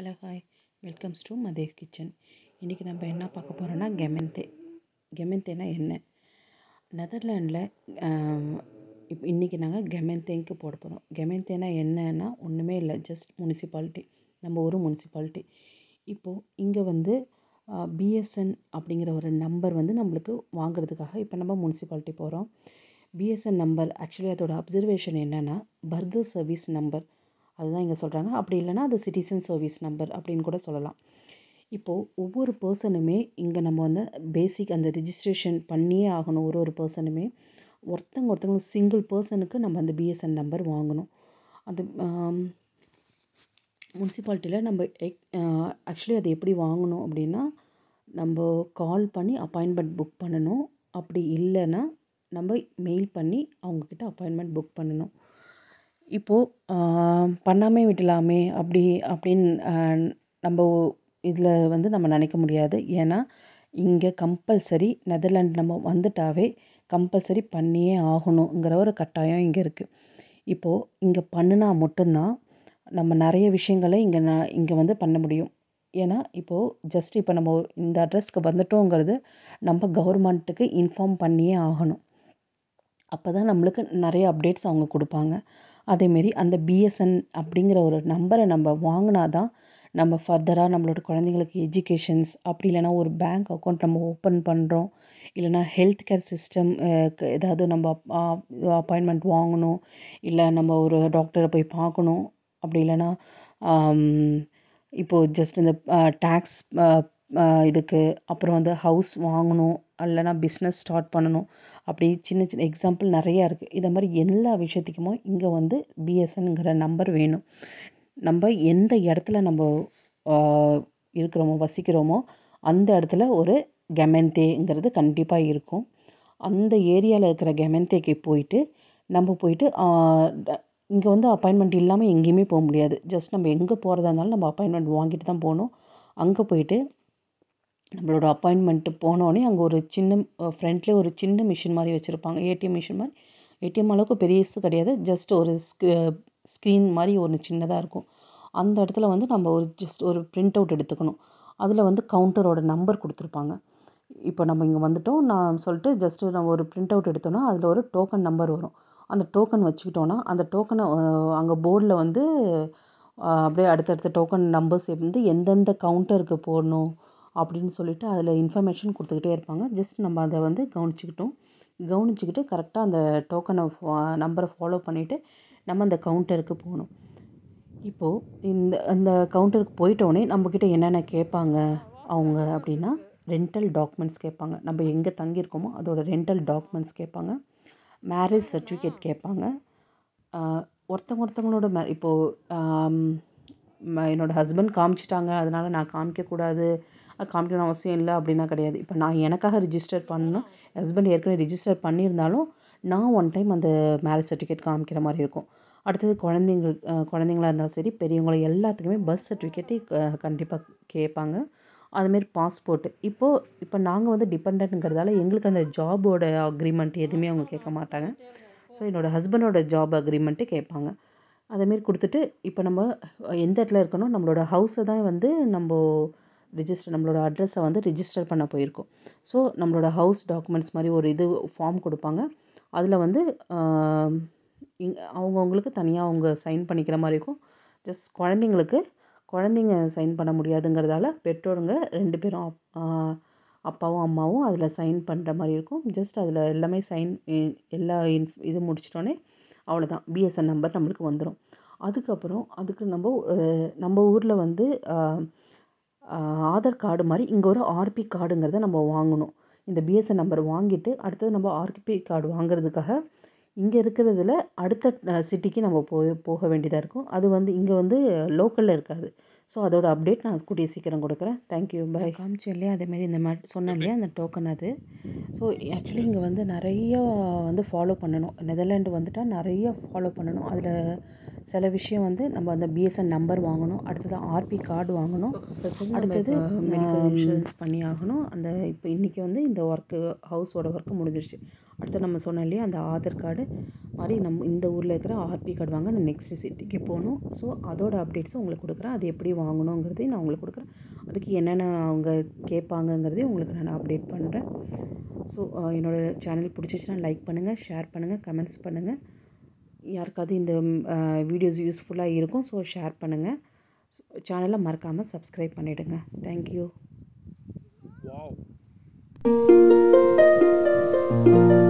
Hello hi welcomes to Mathes kitchen இன்றைக்கி நம்ம என்ன பார்க்க போகிறோன்னா கெமெந்தே கெமெந்தேனா என்ன நெதர்லாண்டில் இப்போ இன்றைக்கி நாங்கள் கெமெந்தேங்க்கு போட போகிறோம் கெமெந்தேனா என்னன்னா ஒன்றுமே இல்லை ஜஸ்ட் முனிசிபாலிட்டி நம்ம ஒரு முனிசிபாலிட்டி இப்போது இங்கே வந்து பிஎஸ்என் அப்படிங்கிற ஒரு நம்பர் வந்து நம்மளுக்கு வாங்குறதுக்காக இப்போ நம்ம முனிசிபாலிட்டி போகிறோம் பிஎஸ்என் நம்பர் ஆக்சுவலி அதோட அப்சர்வேஷன் என்னென்னா பர்கர் சர்வீஸ் நம்பர் அதுதான் இங்கே சொல்கிறாங்க அப்படி இல்லைனா அது சிட்டிசன் சர்வீஸ் நம்பர் அப்படின்னு கூட சொல்லலாம் இப்போது ஒவ்வொரு பர்சனுமே இங்கே நம்ம வந்து பேசிக் அந்த ரிஜிஸ்ட்ரேஷன் பண்ணியே ஆகணும் ஒரு ஒரு பர்சனுமே ஒருத்தங்க ஒருத்தங்க சிங்கிள் பர்சனுக்கு நம்ம அந்த பிஎஸ்என் நம்பர் வாங்கணும் அது முன்சிபாலிட்டியில் நம்ம எக் ஆக்சுவலி அது எப்படி வாங்கணும் அப்படின்னா நம்ம கால் பண்ணி அப்பாயின்மெண்ட் புக் பண்ணணும் அப்படி இல்லைன்னா நம்ம மெயில் பண்ணி அவங்கக்கிட்ட அப்பாயின்மெண்ட் புக் பண்ணணும் இப்போது பண்ணாமே விடலாமே அப்படி அப்படின்னு நம்ம இதில் வந்து நம்ம நினைக்க முடியாது ஏன்னா இங்கே கம்பல்சரி நெதர்லாண்ட் நம்ம வந்துட்டாவே கம்பல்சரி பண்ணியே ஆகணுங்கிற ஒரு கட்டாயம் இங்கே இருக்குது இப்போது இங்கே பண்ணினா மட்டும்தான் நம்ம நிறைய விஷயங்களை இங்கே நான் இங்கே வந்து பண்ண முடியும் ஏன்னா இப்போது ஜஸ்ட் இப்போ நம்ம இந்த அட்ரஸ்க்கு வந்துட்டோங்கிறது நம்ம கவர்மெண்ட்டுக்கு இன்ஃபார்ம் பண்ணியே ஆகணும் அப்போ தான் நம்மளுக்கு நிறைய அப்டேட்ஸ் அவங்க கொடுப்பாங்க அதேமாரி அந்த பிஎஸ்என் அப்படிங்கிற ஒரு நம்பரை நம்ம வாங்கினா தான் நம்ம ஃபர்தராக நம்மளோட குழந்தைங்களுக்கு எஜுகேஷன்ஸ் அப்படி இல்லைன்னா ஒரு பேங்க் அக்கௌண்ட் நம்ம ஓப்பன் பண்ணுறோம் இல்லைன்னா ஹெல்த் கேர் சிஸ்டம் ஏதாவது நம்ம அப்பாயின்மெண்ட் வாங்கணும் இல்லை நம்ம ஒரு டாக்டரை போய் பார்க்கணும் அப்படி இல்லைன்னா இப்போது ஜஸ்ட் இந்த டேக்ஸ் இதுக்கு அப்புறம் வந்து ஹவுஸ் வாங்கணும் இல்லைனா பிஸ்னஸ் ஸ்டார்ட் பண்ணணும் அப்படி சின்ன சின்ன எக்ஸாம்பிள் நிறையா இருக்குது இதை மாதிரி எல்லா விஷயத்துக்குமோ இங்கே வந்து பிஎஸ்என்கிற நம்பர் வேணும் நம்ம எந்த இடத்துல நம்ம இருக்கிறோமோ வசிக்கிறோமோ அந்த இடத்துல ஒரு கெமெந்தேங்கிறது கண்டிப்பாக இருக்கும் அந்த ஏரியாவில் இருக்கிற கெமெந்தேக்கு போயிட்டு நம்ம போயிட்டு இங்கே வந்து அப்பாயின்மெண்ட் இல்லாமல் எங்கேயுமே போக முடியாது ஜஸ்ட் நம்ம எங்கே போகிறதா இருந்தாலும் நம்ம அப்பாயின்மெண்ட் வாங்கிட்டு தான் போகணும் அங்கே போயிட்டு நம்மளோட அப்பாயின்மெண்ட்டு போனோடனே அங்கே ஒரு சின்ன ஃப்ரண்ட்லே ஒரு சின்ன மிஷின் மாதிரி வச்சுருப்பாங்க ஏடிஎம் மிஷின் மாதிரி ஏடிஎம் அளவுக்கு பெருசு கிடையாது ஜஸ்ட் ஒரு ஸ்க் ஸ்க்ரீன் மாதிரி ஒன்று சின்னதாக இருக்கும் அந்த இடத்துல வந்து நம்ம ஒரு ஜஸ்ட் ஒரு பிரிண்ட் அவுட் எடுத்துக்கணும் அதில் வந்து கவுண்டரோட நம்பர் கொடுத்துருப்பாங்க இப்போ நம்ம இங்கே வந்துட்டோம் நான் சொல்லிட்டு ஜஸ்ட்டு நம்ம ஒரு பிரிண்ட் அவுட் எடுத்தோன்னா அதில் ஒரு டோக்கன் நம்பர் வரும் அந்த டோக்கன் வச்சுக்கிட்டோன்னா அந்த டோக்கனை அங்கே போர்டில் வந்து அப்படியே அடுத்தடுத்த டோக்கன் நம்பர்ஸ் வந்து எந்தெந்த கவுண்டருக்கு போடணும் அப்படின்னு சொல்லிட்டு அதில் இன்ஃபர்மேஷன் கொடுத்துக்கிட்டே இருப்பாங்க ஜஸ்ட் நம்ம அதை வந்து கவனிச்சுக்கிட்டோம் கவனிச்சுக்கிட்டு கரெக்டாக அந்த டோக்கனை ஃபா நம்பரை ஃபாலோ பண்ணிவிட்டு நம்ம அந்த கவுண்டருக்கு போகணும் இப்போது இந்த அந்த கவுண்டருக்கு போயிட்டோடனே நம்மக்கிட்ட என்னென்ன கேட்பாங்க அவங்க அப்படின்னா ரெண்டல் டாக்குமெண்ட்ஸ் கேட்பாங்க நம்ம எங்கே தங்கியிருக்கோமோ அதோட ரெண்டல் டாக்குமெண்ட்ஸ் கேட்பாங்க மேரேஜ் சர்டிஃபிகேட் கேட்பாங்க ஒருத்தவங்க ஒருத்தவங்களோட மே இப்போது என்னோடய ஹஸ்பண்ட் காமிச்சிட்டாங்க அதனால் நான் காமிக்கக்கூடாது காமிக்கணும்னு அவசியம் இல்லை அப்படின்னா கிடையாது இப்போ நான் எனக்காக ரிஜிஸ்டர் பண்ணணும் ஹஸ்பண்ட் ஏற்கனவே ரிஜிஸ்டர் பண்ணியிருந்தாலும் நான் ஒன் டைம் அந்த மேரேஜ் சர்டிஃபிகேட் காமிக்கிற மாதிரி இருக்கும் அடுத்தது குழந்தைங்கள் குழந்தைங்களா இருந்தாலும் சரி பெரியவங்களை எல்லாத்துக்குமே பர்த் சர்டிஃபிகேட்டை கண்டிப்பாக கேட்பாங்க அதுமாரி பாஸ்போர்ட்டு இப்போது இப்போ நாங்கள் வந்து டிபெண்ட்டுங்கிறதால எங்களுக்கு அந்த ஜாபோட அக்ரிமெண்ட் எதுவுமே அவங்க கேட்க மாட்டாங்க ஸோ என்னோடய ஹஸ்பண்டோட ஜாப் அக்ரிமெண்ட்டு கேட்பாங்க அதேமாரி கொடுத்துட்டு இப்போ நம்ம எந்த இடத்துல இருக்கணும் நம்மளோட ஹவுஸை தான் வந்து நம்ம ரிஜிஸ்டர் நம்மளோட அட்ரஸை வந்து ரிஜிஸ்டர் பண்ண போயிருக்கோம் ஸோ நம்மளோட ஹவுஸ் டாக்குமெண்ட்ஸ் மாதிரி ஒரு இது ஃபார்ம் கொடுப்பாங்க அதில் வந்து இங் அவங்கவுங்களுக்கு தனியாக அவங்க சைன் பண்ணிக்கிற மாதிரி இருக்கும் ஜஸ்ட் குழந்தைங்களுக்கு குழந்தைங்க சைன் பண்ண முடியாதுங்கிறதால பெற்றோருங்க ரெண்டு பேரும் அப்பாவும் அம்மாவும் அதில் சைன் பண்ணுற மாதிரி இருக்கும் ஜஸ்ட் அதில் எல்லாமே சைன் எல்லா இன் இது முடிச்சிட்டோன்னே அவ்வளோதான் பிஎஸ்என் நம்பர் நம்மளுக்கு வந்துடும் அதுக்கப்புறம் அதுக்கு நம்ம நம்ம ஊரில் வந்து ஆதார் கார்டு மாதிரி இங்கே ஒரு ஆர்பி கார்டுங்கிறத நம்ம வாங்கணும் இந்த பிஎஸ்என் நம்பர் வாங்கிட்டு அடுத்தது நம்ம ஆர்பி கார்டு வாங்குறதுக்காக இங்கே இருக்கிறதுல அடுத்த சிட்டிக்கு நம்ம போய் போக வேண்டியதாக இருக்கும் அது வந்து இங்கே வந்து லோக்கலில் இருக்காது ஸோ அதோட அப்டேட் நான் கூடிய சீக்கிரம் கொடுக்குறேன் தேங்க்யூ பாய் காமிச்சேன் இல்லையா அதேமாதிரி இந்த மாதிரி சொன்னேன் இல்லையா அந்த டோக்கன் அது ஸோ ஆக்சுவலி இங்கே வந்து நிறையா வந்து ஃபாலோ பண்ணணும் நெதர்லாண்டு வந்துட்டால் நிறைய ஃபாலோ பண்ணணும் அதில் சில விஷயம் வந்து நம்ம அந்த பிஎஸ்என் நம்பர் வாங்கணும் அடுத்தது ஆர்பி கார்டு வாங்கணும் அடுத்தது இன்சூரன்ஸ் பண்ணி ஆகணும் அந்த இப்போ இன்றைக்கி வந்து இந்த ஒர்க்கு ஹவுஸோட ஒர்க்கு முடிஞ்சிருச்சு அடுத்து நம்ம சொன்னோம் இல்லையா அந்த ஆதார் கார்டு மாதிரி நம் இந்த ஊரில் இருக்கிற ஆர்பி கார்டு வாங்க நான் நெக்ஸ்ட்டு சிட்டிக்கு போகணும் ஸோ அதோடய அப்டேட்ஸும் உங்களுக்கு கொடுக்குறேன் அது எப்படி வாங்கணுங்கிறதையும் நான் உங்களுக்கு கொடுக்குறேன் அதுக்கு என்னென்ன அவங்க கேட்பாங்கங்கிறதையும் உங்களுக்கு நான் அப்டேட் பண்ணுறேன் ஸோ என்னோடய சேனல் பிடிச்சிச்சின்னா லைக் பண்ணுங்கள் ஷேர் பண்ணுங்கள் கமெண்ட்ஸ் பண்ணுங்கள் யாருக்காவது இந்த வீடியோஸ் யூஸ்ஃபுல்லாக இருக்கும் ஸோ ஷேர் பண்ணுங்கள் சேனலை மறக்காமல் சப்ஸ்கிரைப் பண்ணிவிடுங்க தேங்க்யூ you.